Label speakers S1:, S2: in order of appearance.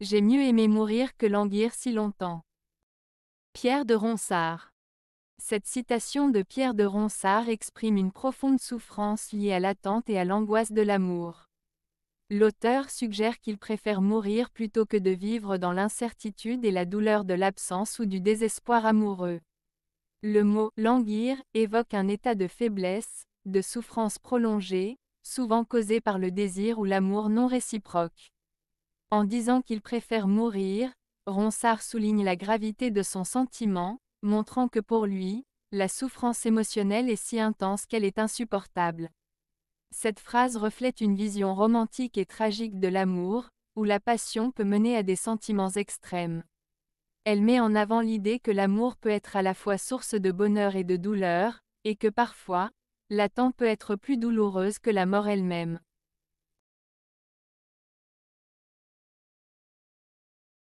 S1: J'ai mieux aimé mourir que languir si longtemps. Pierre de Ronsard. Cette citation de Pierre de Ronsard exprime une profonde souffrance liée à l'attente et à l'angoisse de l'amour. L'auteur suggère qu'il préfère mourir plutôt que de vivre dans l'incertitude et la douleur de l'absence ou du désespoir amoureux. Le mot languir évoque un état de faiblesse, de souffrance prolongée, souvent causée par le désir ou l'amour non réciproque. En disant qu'il préfère mourir, Ronsard souligne la gravité de son sentiment, montrant que pour lui, la souffrance émotionnelle est si intense qu'elle est insupportable. Cette phrase reflète une vision romantique et tragique de l'amour, où la passion peut mener à des sentiments extrêmes. Elle met en avant l'idée que l'amour peut être à la fois source de bonheur et de douleur, et que parfois, l'attente peut être plus douloureuse que la mort elle-même.